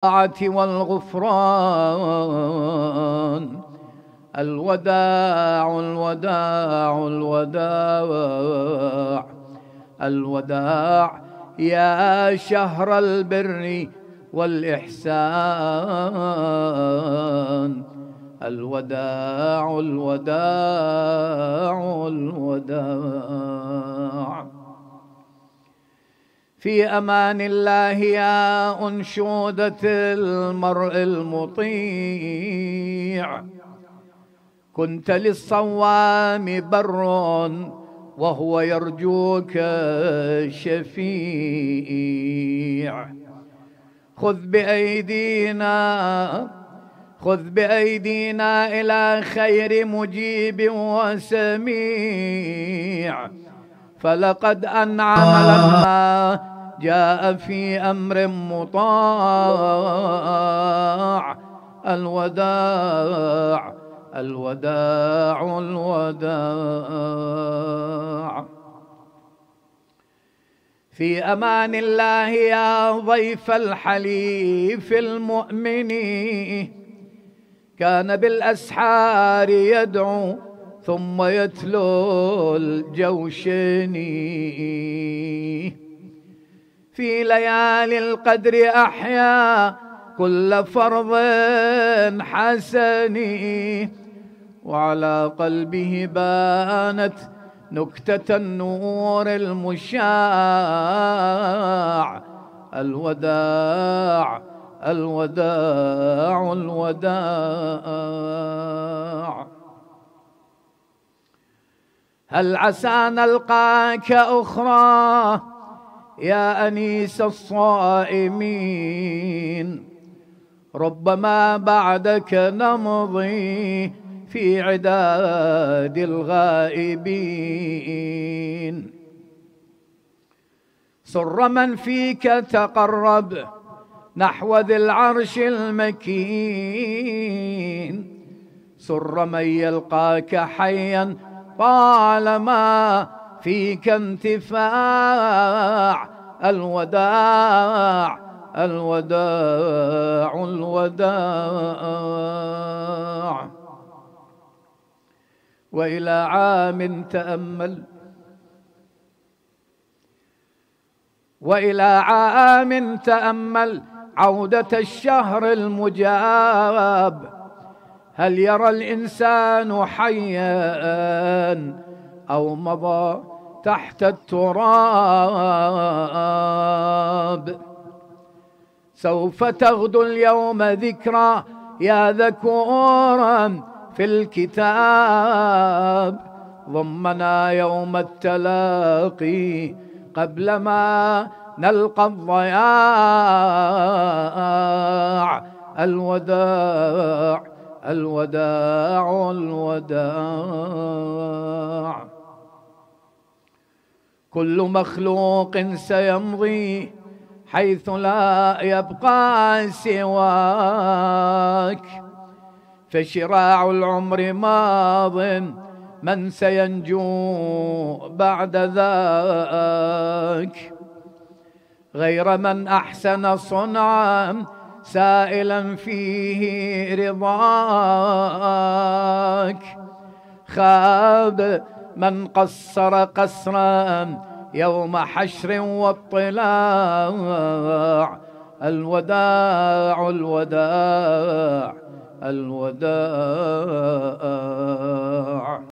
والغفران الوداع الوداع الوداع الوداع يا شهر البر والإحسان الوداع الوداع الوداع في امان الله يا انشوده المرء المطيع كنت للصوام بر وهو يرجوك شفيع خذ بايدينا خذ بايدينا الى خير مجيب وسميع فلقد أنعم لما جاء في أمر مطاع الوداع الوداع الوداع في أمان الله يا ضيف الحليف المؤمن كان بالأسحار يدعو ثم يتلو الجوشني في ليالي القدر أحيا كل فرض حسني وعلى قلبه بانت نكتة النور المشاع الوداع الوداع الوداع هل عسى نلقاك أخرى يا أنيس الصائمين ربما بعدك نمضي في عداد الغائبين سر من فيك تقرب نحو ذي العرش المكين سر من يلقاك حيا طالما فيك انتفاع الوداع الوداع الوداع وإلى عام تأمل وإلى عام تأمل عودة الشهر المجاب هل يرى الإنسان حيا أو مضى تحت التراب سوف تغدو اليوم ذكرى يا ذكورا في الكتاب ضمنا يوم التلاقي قبل ما نلقى الضياع الوداع الوداع الوداع كل مخلوق سيمضي حيث لا يبقى سواك فشراع العمر ماض من سينجو بعد ذاك غير من احسن صنعا سائلا فيه رضاك خاب من قصر قصرا يوم حشر واطلاع الوداع الوداع الوداع